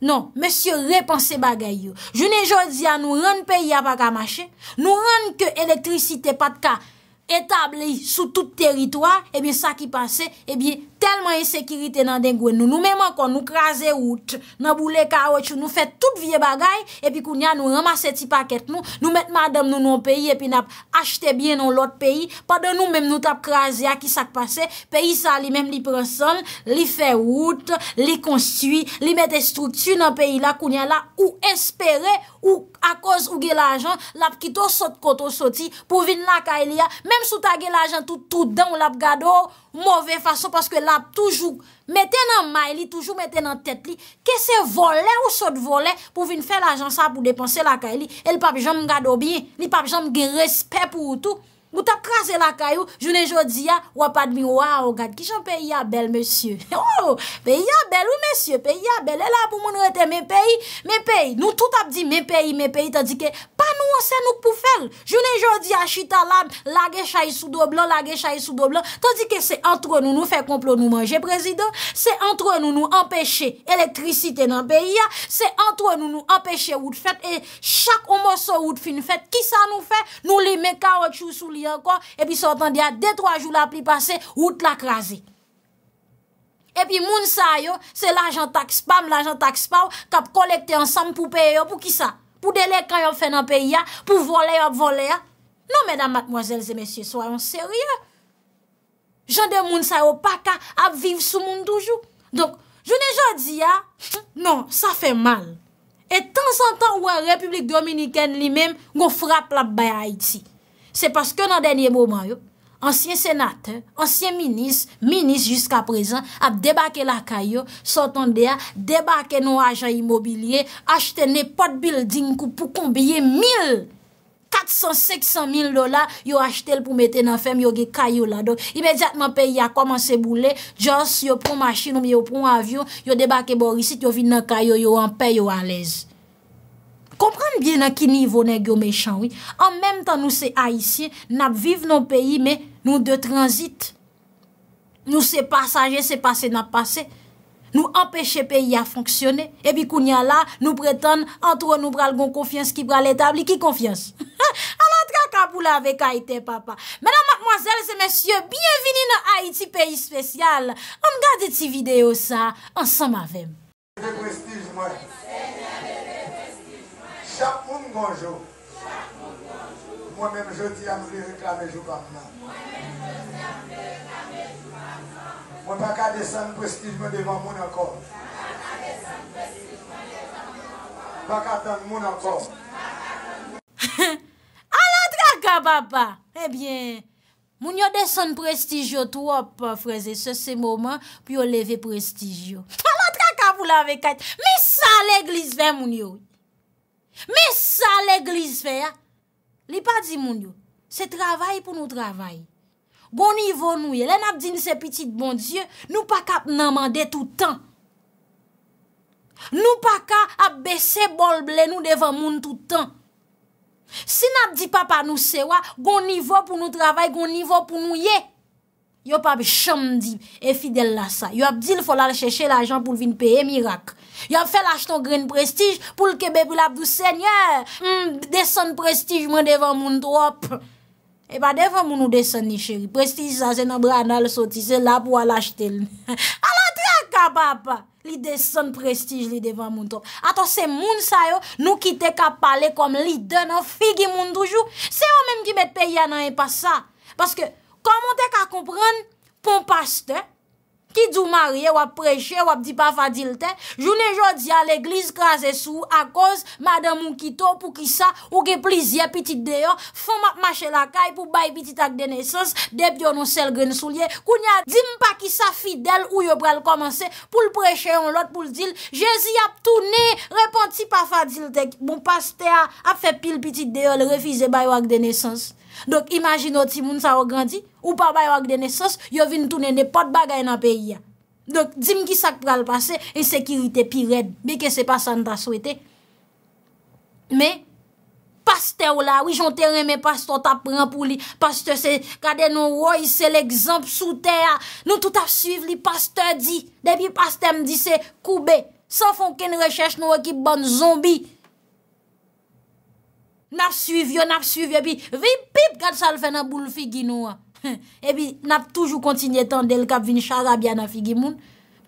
S1: Non, monsye, repanse bagay yo. Je ne jodze ya nou ron peyi ya baga mashe. Nou ron ke elektrisite pat ka... etabli sou tout teritwa, ebyen sa ki pase, ebyen telman e sekirite nan den gwen nou. Nou menman kon, nou kraze wout, nan boule ka wè chou, nou fè tout vie bagay, epi koun ya nou ramase ti paket nou, nou met madam nou nou an peyi, epi nap achte bien nou lot peyi, pa de nou menm nou tap kraze a ki sak pase, peyi sa li menm li prenson, li fè wout, li konstui, li met estrutu nan peyi la, koun ya la ou espere, ou a koz ou ge la ajan, lap ki to sot koto soti, pou vin la ka e li a, men Mèm sou tagè l'ajan toutou dan ou lap gado, mowè fason paske lap toujou metè nan may li, toujou metè nan tèt li, kè se volè ou sot volè pou vin fè l'ajan sa pou depanse lakay li, e li pap jom gado bi, li pap jom gen respèp ou toutou, Mou tap kras e la kayou, jounen jodi ya, wapad mi, waw, gade, kishan peyi ya bel, monsye? Yo, peyi ya bel ou monsye? Peyi ya bel, e la pou moun rete, me peyi, me peyi. Nou tout ap di me peyi, me peyi, tadi ke, pa nou anse nou pou fel. Jounen jodi ya, chita lan, lage chay sou do blan, lage chay sou do blan, tadi ke se antre nou nou fe komplo nou manje, prezido. Se antre nou nou empeshe elektrisite nan peyi ya, se antre nou nou empeshe wout fet, e chak omoso wout fin fet, ki sa nou fe, nou li me karot chou sou li. e pi sotan di a de troajou la pli pase, ou te la krasi. E pi moun sa yo, se la jan tak spam, la jan tak spam, kap kolekte ansam pou peyo, pou kisa? Pou delek kan yo fe nan peyo, pou vole yo, vole yo. Non, medan matmwazelze, mesye, soyan serye. Jan de moun sa yo, pa ka ap viv sou moun toujou. Donk, jounen jan di ya, non, sa fe mal. E tan san tan ou an republik dominiken li men, goun frap la bayay ti. Se paske nan denye mouman yo, ansyen senat, ansyen minis, minis jiska prezant ap debake la kayo, sotan deya, debake nou ajan imobilye, achtene pot building pou koumbeye 1000, 400, 500, 1000 dola yo achtene pou mette nan fem yo ge kayo la. Dok imediatman peyi a komanse boule, jans yo proun machin ou yo proun avyon, yo debake borisit, yo vin nan kayo, yo anpeyo anlez. Kompranm byen nan ki nivou nan gyo me chanwi. An menm tan nou se Haitien, nap vive nan peyi, men nou de transit. Nou se pasaje, se pase nap pase. Nou empeshe peyi a fonksyone. Ebi kounyan la, nou pretan, antro nou pral gon konfians ki pral etabli ki konfians. An an tra kapou la vek Haiti, papa. Menan, makmoazel, se mesye, byen vini nan Haiti, peyi spesyal. An mga de ti video sa, ansan ma vem. Mwen mèm joti a mwile reklamèjou pa mèman. Mwen baka desan prestij mwen devan moun akor. Baka tan moun akor. A la draka baba, mwen eh yo desan prestij yo tou op freze se se mouman pi yo leve prestij yo. A la draka vou la vekate, mi san lè glis vè mwen yo. Me sa l'eglise fe ya? Li pa di moun yo? Se travay pou nou travay. Gon ivo nou ye. Le nap di ni se petit bon dieu, nou pa ka ap namande toutan. Nou pa ka ap bese bolble nou devan moun toutan. Si nap di papa nou sewa, gon ivo pou nou travay, gon ivo pou nou ye. Yo pa be chanm di, e fidel la sa. Yo ap di l folal cheche la jan pou vin peye mirak. Yon fè lach ton gren prestij pou l'kebe pou l'abdou sènyè. Mm, desen prestij mwen devan moun trop. E ba devan moun nou desen ni chéri. Prestij sa senan brana l soti. Se la pou alach tel. A la tra ka papa. Li desen prestij li devan moun trop. Ato se moun sayo nou ki te ka pale kom li denan. Fi gi moun toujou. Se yo menm ki met pe yana e pa sa. Paske komon te ka kompran. Pon pasten. Ki dou marye wap preche wap di pa fadilte. Jounen jodi a l'eglise krasen sou a koz madan moun kito pou ki sa ou ge plizye pitit deyo. Fon map mache lakay pou bayi pitit ak denesans deb yo nou sel grensoulye. Kou nye di mpa ki sa fidel ou yo prel komanse pou l preche yon lot pou l dil. Jezi ap tou ne repon ti pa fadilte. Bon paste a ap fe pil pitit deyo le refize bayi wak denesans. Dok imagino ti moun sa wak grandi. Ou pa bay wak dene sos, yo vin toune ne pot bagay nan peyi ya. Donk, di m ki sak pral pase, e sekirite pi red. Bi ke se pasan ta swete. Me, paste ou la, wi jonte reme paste ou ta pran pou li. Paste se, kade nou woy, se l'exemple sou te ya. Nou tout ap suive li paste di. Depi paste m di se, koube. San fon ken reches nou wakip ban zombi. Nap suive yo, nap suive yo bi. Vi pip, gad sal fe nan bou l fi gino a. E bi, nap toujou kontinye tan del kap vin chara bia nan figi moun.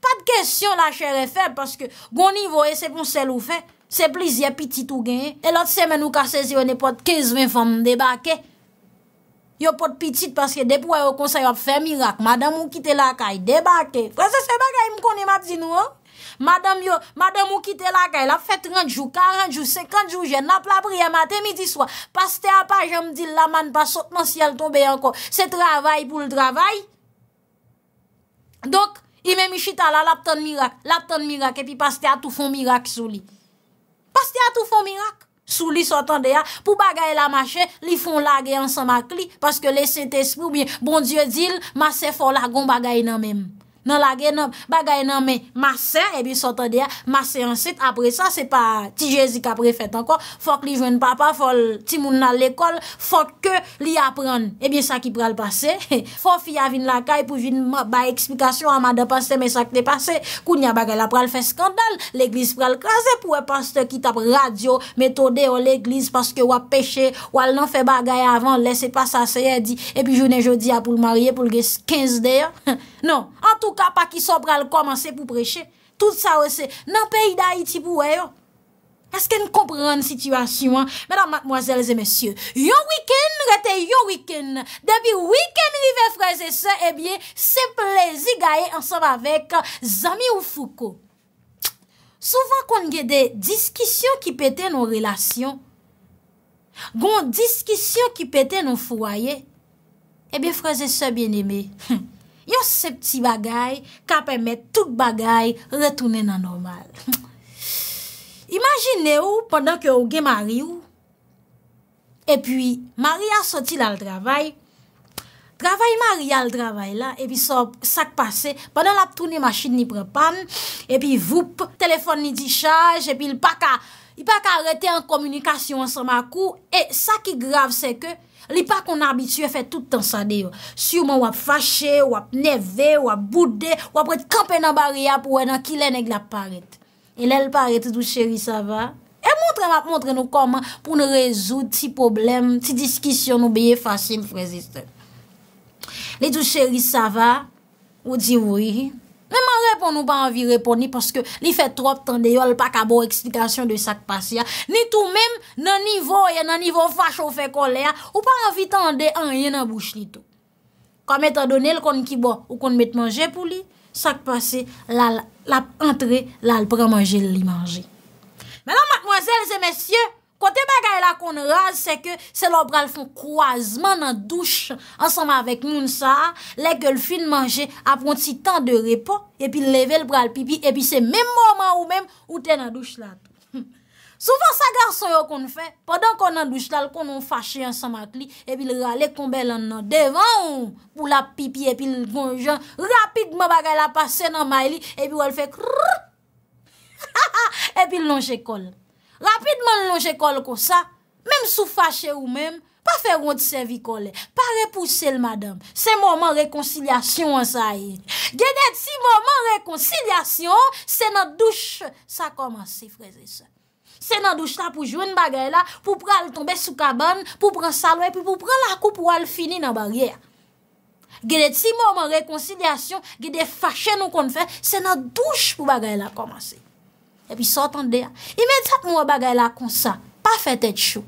S1: Pat kesyon la cherefer, paske gon nivou e sepon selou fe, sepliz ye pitit ou genye. E lot semen ou kasez yon e pot kezven fan debake. Yo pot pitit paske depou e yo konseyo ap fe mirak, madan mou kite la kaye, debake. Prese se bagay m koni mat zinou an. Madame ou kite lakay la fè 30 jou, 40 jou, 50 jou, jè nap la priyè matè midi swa Paste a pa jèm di laman pa sotman si el tobe anko Se travay pou l travay Dok ime mi chita la lap ton mirak Lap ton mirak epi paste a tou fon mirak sou li Paste a tou fon mirak Sou li sotan de ya pou bagay la mache li fon lage ansan mak li Paske le se te spou biye Bon dieu di l ma se fon lagon bagay nan menm nan lage nan bagay nan me mase, ebi sotan deya, mase ansit apre sa, se pa ti jezi ka prefet anko, fok li jwen papa, fok ti moun nan l'ekol, fok ke li apran, ebi sa ki pral pase fok fi avin lakay pou vin ba eksplikasyon, ama de pase, me sa ki de pase, kounya bagay la pral fe skandal l'eglis pral kaze pou e paste ki tap radio, metode ou l'eglis, paske wap peche, wal nan fe bagay avan, lese pasase ebi e jounen jodi ya pou l'marye, pou l'ges 15 deya, he Non, an tou ka, pa ki so pral komanse pou preche. Tout sa wese, nan peyda iti pou weyo. Esken kompran situasyon? Menan matmoazelze, mesye, yon wiken, rete, yon wiken. Debi wiken li ve fraze se, ebye, eh se plezi gaye ansob avek zami ou fuko. Souvan kon gede diskisyon ki pete nou relasyon. Gon diskisyon ki pete nou fwoye. Ebe, eh fraze se, ben eme. Yo se pti bagay ka pemet tout bagay retounen nan normal. Imagine ou, pandan ke ou gen mari ou, e pi, mari a soti la l travay, travay mari a l travay la, e pi so sak pase, pandan la ptounen masjid ni prepan, e pi voup, telefon ni di chaj, e pi l paka, l paka rete an komunikasyon san ma kou, e sa ki grav se ke, Li pa kon abitye fe toutan sa deyo. Syouman wap fache, wap neve, wap bude, wap wet kampen nan bariya pou wè nan kilen ek la paret. E lè l paret, dou chéri, sa va? E montre la, montre nou koman pou nou rezoud ti problem, ti diskisyon nou beye fache mfresiste. Li dou chéri, sa va? Ou di woui? Mèman repon nou pa anvi repon ni, paske li fet trop tende yo, li pak a bo eksplikasyon de sak pasi ya, ni tou mèm nan nivou, yon nan nivou fach ou fe kole ya, ou pa anvi tende, an yon nan bouche ni tou. Kame ta donen, l konn ki bo, ou konn met manje pou li, sak pasi, la ap entre, la ap pre manje li manje. Mèman, mèman, mèman, mèman, mèman, mèman, mèman, Kote bagay la kon ral se ke se lor bral fon kouazman nan douche ansanman avèk moun sa, lek el fin manje, apronti tan de repo, epi leve l bral pipi, epi se menm mouman ou menm ou ten nan douche lal. Soufan sa garso yo kon fè, padan kon nan douche lal, kon an fache ansanman li, epi l rale kon bel an nan devan ou pou la pipi, epi l gon jan rapidman bagay la pase nan may li, epi wèl fè krrrr, epi l lonje kol. Rapidman lonje kol kon sa, mem sou fache ou mem, pa fe ronti se vi kole, pa repouse l madame. Se mouman rekoncilasyon an sa yi. Genet si mouman rekoncilasyon, se nan douche sa komanse, freze se. Se nan douche ta pou jwen bagay la, pou pral tombe sou kaban, pou pral salwe, pou pral akou pou al fini nan barye. Genet si mouman rekoncilasyon, genet fache nou kon fè, se nan douche pou bagay la komanse. E pi sotan de ya. E men sat nou bagay la kon sa. Pa fè tèt chou.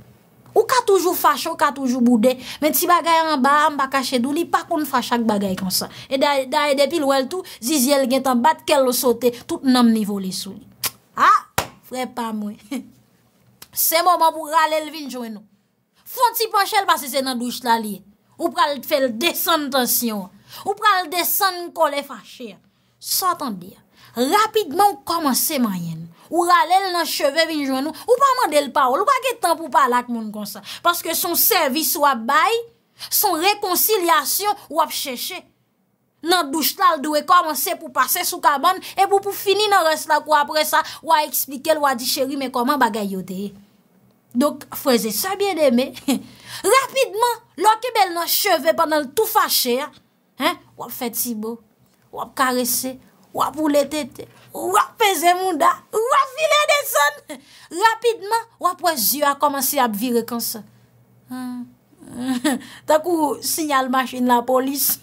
S1: Ou ka toujou fache, ou ka toujou boudè. Men ti bagay an ba, an bakache dou li, pa kon fache ak bagay kon sa. E daye depil wèl tou, zizye l gen tan bat, kel lo sote, tout nanm nivou li sou li. Ha, fè pa mwen. Se mou mò pou ralè l vinjou en nou. Fon ti pon chèl pasi se nan douj la li. Ou pral fè l desen tansyon. Ou pral desen kole fache. Sotan de ya. rapidman komanse mayen, ou ralèl nan cheve vinjou nou, ou pa mandèl parol, wakè tan pou palak moun konsa, paske son servis wap bay, son rekoncilasyon wap chèche, nan douche lal dwe komanse pou pase sou kaban, e pou pou fini nan resla kwa apre sa, wap eksplike l wadi chèri, mè koman bagayote. Dok, fwese sa bien demè, rapidman, l wakè bel nan cheve, pandan l tou fachè, wap fet si bo, wap karesè, wap ou le tete, wap peze moun da, wap file de son, rapidman, wap wazye a komansi ap vire konsa. Tak ou, sinyal masin la polis.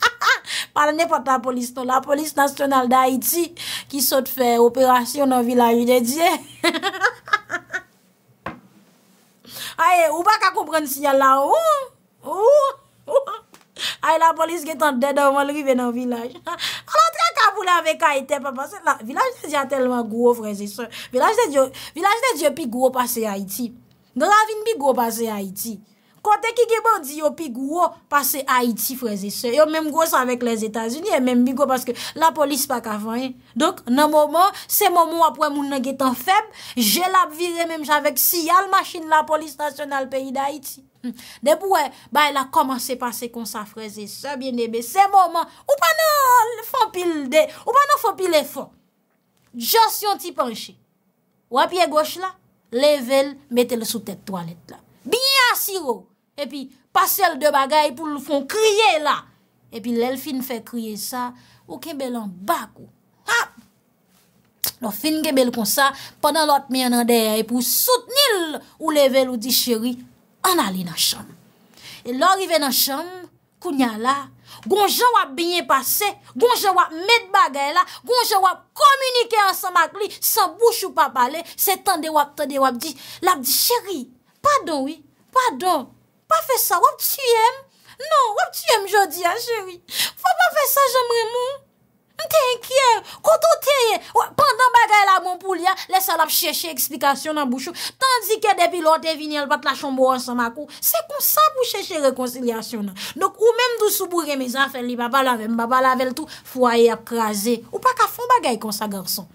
S1: Palan ne pat la polis nou, la polis nasjonal da Haiti ki sot fe operasyon nan vilaj yon de diye. Aye, ou baka kou pren sinyal la, ou, ou, ou, aye la polis getan dedo malrive nan vilaj. Palan te, pou la vek a ite, papase, la, vilaj de diya telman gwo freze se, vilaj de diyo vilaj de diyo pi gwo pase a iti do la vin pi gwo pase a iti Kote ki gebe, di yo pi gwo pase Haiti freze se. Yo menm gwo sa vek les Etats-Unis, e menm bi gwo paske la polis pa kavanye. Dok nan mouman, se mouman apwe mounan getan feb, jelap vize menm javek si, ya l machin la polis nasyonal peyi da Haiti. De pou we, ba el a komanse pase kon sa freze se, biye nebe, se mouman, ou pa nan fopil de, ou pa nan fopil e fon, jos yon ti panche, wapye gwoche la, levele, mette le sou tete toalet la. Biye asiro, oh. E pi, pasel de bagay pou l'fon kriye la. E pi, lèl fin fè kriye sa, ou kebel an bak ou. Hap! Lò fin kebel kon sa, pandan lòt mi an an deyay pou soutenil ou level ou di chéri, an ali nan chanm. E lòri ven nan chanm, kounya la, gonjè wap binyen pase, gonjè wap met bagay la, gonjè wap komunike ansan bak li, san bouch ou pa pale, se tende wap, tende wap, lòp di chéri, padon wè, padon, Pa fe sa, wap ti yem? Non, wap ti yem jodi an, ah, chéri? Fwa pa fe sa, jemre moun? Mte yen kye, koto te yen. Pendan bagay la moun pou li an, ah, le sal ap cheche eksplikasyon nan bouchou. Tandike depi lor te vini an, pat la chombo an san makou. Se kon sa pou cheche rekonsilyasyon nan. Dok ou menm dousou pou reme zan, fe li baba la ve, mbaba la ve l tou, fwa ye ap kreaze. Ou pa ka fon bagay kon sa garson.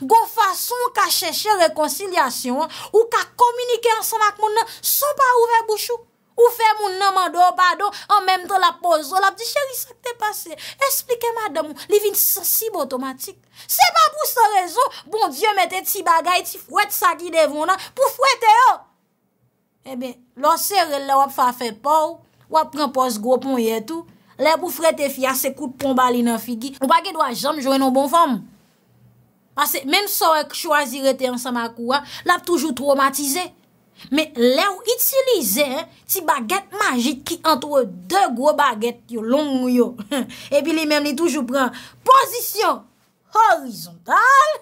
S1: Gon fason ka cheche rekonsilyasyon, ou ka komunike an san mak moun nan, sou pa ouve bouchou. Ou fe moun nanman do, bado, an menm tan la pozo. Lap di, chèri, sa k te pase? Esplike madè moun, li vin sensib otomatik. Se pa pou se rezo, bon, bon diyo mette ti bagay, ti fwet sa ki devon nan, pou fwete yo. Ebe, lò se relè wap fa fe pou, wap pren pos go pou yè tou. Lè pou fwete fi ase kout pou mbali nan fi gi. Ou bagè do a jom, jwè nou bon fom. Pase, menm sa wè k chwazi rete yon sa ma kou an, lap toujou traumatize. Me le ou itilize ti baget majit ki anto e de gro baget yo long ou yo E pi li men ni toujou pran Pozisyon horizontal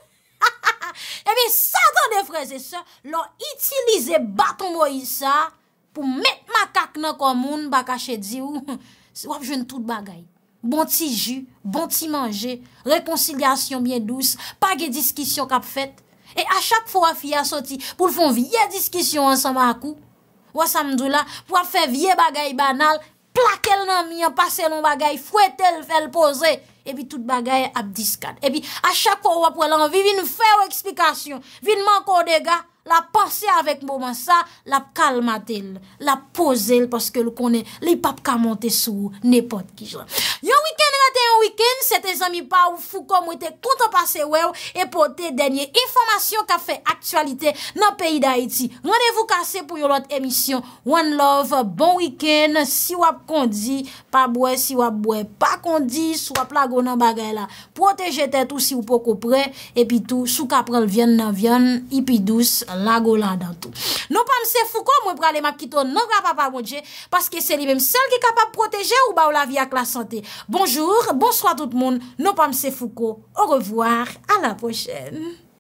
S1: E pi satan de freze se lor itilize baton mo yisa Po met makak nan komoun baka chedzi ou Wap jwen tout bagay Bon ti ju, bon ti manje Rekonsilyasyon bien douz Pagye diskisyon kap fet E a chak fwa fi a soti pou l fon vie diskisyon ansan ba akou Wa samdou la pou ap fe vie bagay banal Plakel nan mi an pase lon bagay Fwete l fel pose E bi tout bagay ap diskad E bi a chak fwa wap wap walan Vi vin fwe ou eksplikasyon Vin mank ou dega La panse avek mouman sa La kalmate l La pose l Paske l konen Li pap kamante sou Nepot ki jan Yo wiken Sete zami pa ou fukou mwete kouto pase wew E pote denye informasyon ka fe aktualite nan peyi da eti Mwene vou kase pou yon lot emisyon One love, bon wikend Si wap kondi, pa bwe Si wap bwe, pa kondi Si wap lago nan bagay la Protejete tout si wap pokopre E pi tout, sou kaprel vyen nan vyen Ipi douz, lago lan dan tout Non panse fukou mwep prale makito Non gra pa pa mwoteje Paske se li mem sel ki kapap proteje ou ba ou la vi ak la sante Bonjour, bonjour Bonsoir tout moun, nopam se fuko, au revoir, a la pochen.